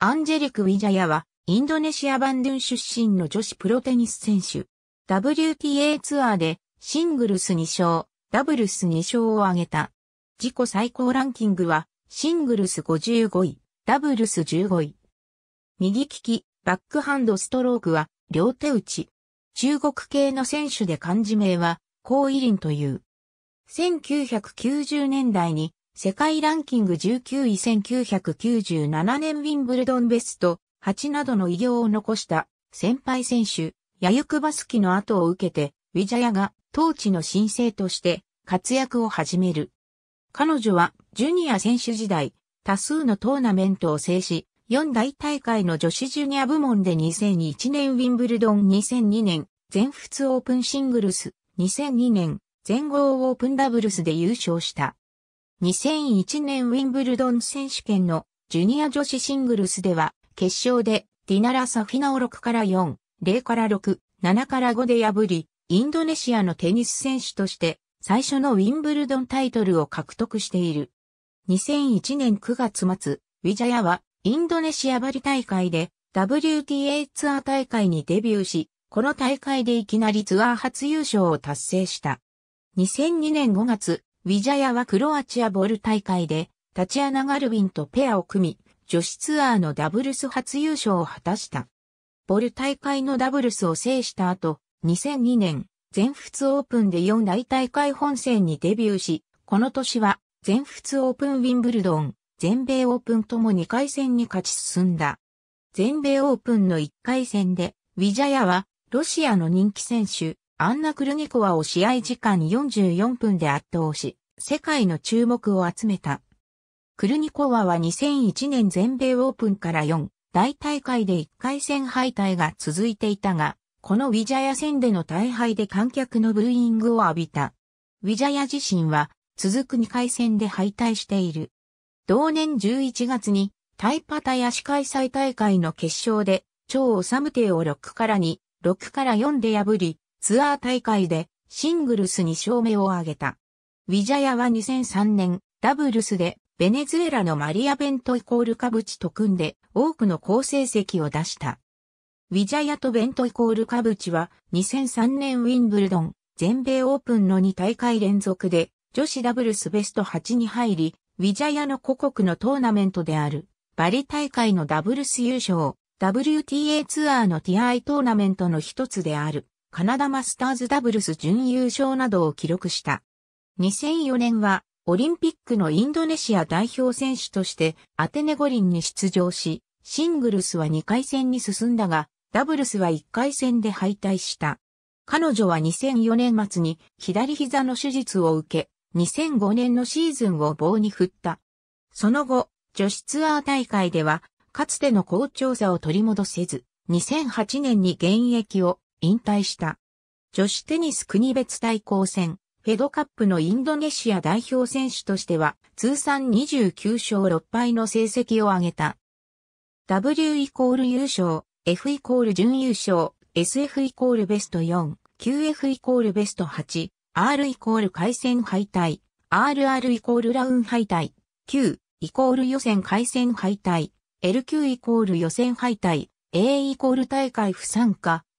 アンジェリク・ウィジャヤは、インドネシア・バンドゥン出身の女子プロテニス選手。WTA ツアーで、シングルス2勝、ダブルス2勝を挙げた。自己最高ランキングは、シングルス55位、ダブルス15位。右利き、バックハンドストロークは、両手打ち。中国系の選手で漢字名は、コイリンという。1990年代に世界ランキング19位1997年ウィンブルドンベスト8などの偉業を残した先輩選手、ヤユクバスキの後を受けて、ウィジャヤが当地の新星として活躍を始める。彼女はジュニア選手時代、多数のトーナメントを制し、4大大会の女子ジュニア部門で2001年ウィンブルドン2002年全仏オープンシングルス2002年全豪オープンダブルスで優勝した。2001年ウィンブルドン選手権のジュニア女子シングルスでは、決勝でディナラ・サフィナを6から4、0から6、7から5で破り、インドネシアのテニス選手として最初のウィンブルドンタイトルを獲得している。2001年9月末、ウィジャヤはインドネシアバリ大会で WTA ツアー大会にデビューし、この大会でいきなりツアー初優勝を達成した。2002年5月、ウィジャヤはクロアチアボル大会で、タチアナ・ガルビンとペアを組み、女子ツアーのダブルス初優勝を果たした。ボル大会のダブルスを制した後、2002年、全仏オープンで4大大会本戦にデビューし、この年は、全仏オープンウィンブルドン、全米オープンとも2回戦に勝ち進んだ。全米オープンの1回戦で、ウィジャヤは、ロシアの人気選手、アンナ・クルニコワを試合時間44分で圧倒し、世界の注目を集めた。クルニコワは2001年全米オープンから4大大会で1回戦敗退が続いていたが、このウィジャヤ戦での大敗で観客のブーイングを浴びた。ウィジャヤ自身は続く2回戦で敗退している。同年11月にタイパタヤ市開催大会の決勝で、超オサムテを6から2、6から4で破り、ツアー大会でシングルス2勝目を挙げた。ウィジャヤは2003年、ダブルスでベネズエラのマリア・ベントイコールカブチと組んで多くの好成績を出した。ウィジャヤとベントイコールカブチは2003年ウィンブルドン全米オープンの2大会連続で女子ダブルスベスト8に入り、ウィジャヤの故国のトーナメントであるバリ大会のダブルス優勝、WTA ツアーのティアイトーナメントの一つである。カナダマスターズダブルス準優勝などを記録した。2004年は、オリンピックのインドネシア代表選手として、アテネ五輪に出場し、シングルスは2回戦に進んだが、ダブルスは1回戦で敗退した。彼女は2004年末に左膝の手術を受け、2005年のシーズンを棒に振った。その後、女子ツアー大会では、かつての好調さを取り戻せず、2008年に現役を引退した。女子テニス国別対抗戦、フェドカップのインドネシア代表選手としては、通算29勝6敗の成績を挙げた。W イコール優勝、F イコール準優勝、SF イコールベスト4、QF イコールベスト8、R イコール回戦敗退、RR イコールラウン敗退、Q イコール予選回戦敗退、LQ イコール予選敗退、A イコール大会不参加、